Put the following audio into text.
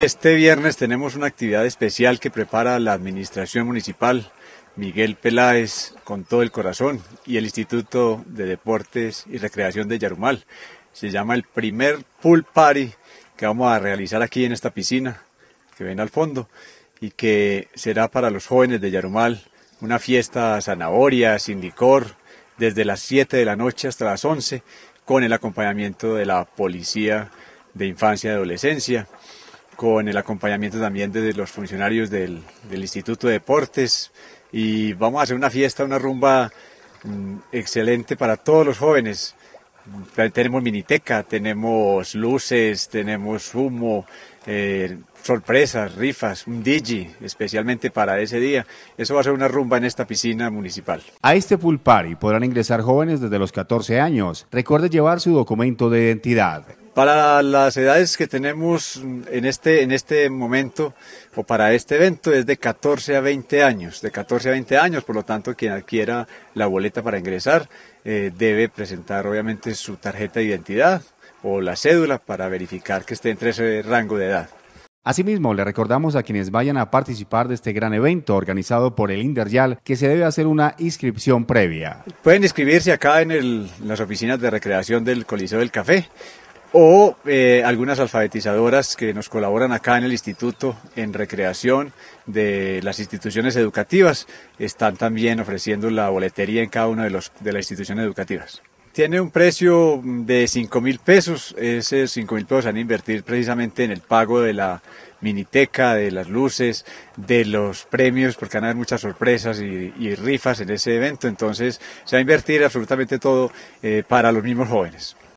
Este viernes tenemos una actividad especial que prepara la Administración Municipal, Miguel Peláez con todo el corazón y el Instituto de Deportes y Recreación de Yarumal. Se llama el primer pool party que vamos a realizar aquí en esta piscina que ven al fondo y que será para los jóvenes de Yarumal una fiesta zanahoria, sin licor, desde las 7 de la noche hasta las 11 con el acompañamiento de la Policía de Infancia y Adolescencia con el acompañamiento también de los funcionarios del, Instituto de Deportes y vamos a hacer una fiesta, una rumba mm, excelente para todos los jóvenes. Tenemos miniteca, tenemos luces, tenemos humo, eh, sorpresas, rifas, un digi, especialmente para ese día. Eso va a ser una rumba en esta piscina municipal. A este pool party podrán ingresar jóvenes desde los 14 años. Recuerde llevar su documento de identidad. Para las edades que tenemos en este, en este momento o para este evento es de 14 a 20 años, de 14 a 20 años, por lo tanto quien adquiera la boleta para ingresar eh, debe presentar obviamente su tarjeta de identidad o la cédula para verificar que esté entre ese rango de edad. Asimismo, le recordamos a quienes vayan a participar de este gran evento organizado por el Inderyal que se debe hacer una inscripción previa. Pueden inscribirse acá en las oficinas de recreación del Coliseo del Café o eh, algunas alfabetizadoras que nos colaboran acá en el instituto en recreación de las instituciones educativas están también ofreciendo la boletería en cada una de, los, las instituciones educativas. Tiene un precio de 5 mil pesos, esos 5 mil pesos van a invertir precisamente en el pago de la miniteca, de las luces, de los premios, porque van a haber muchas sorpresas y, rifas en ese evento, entonces se va a invertir absolutamente todo eh, para los mismos jóvenes.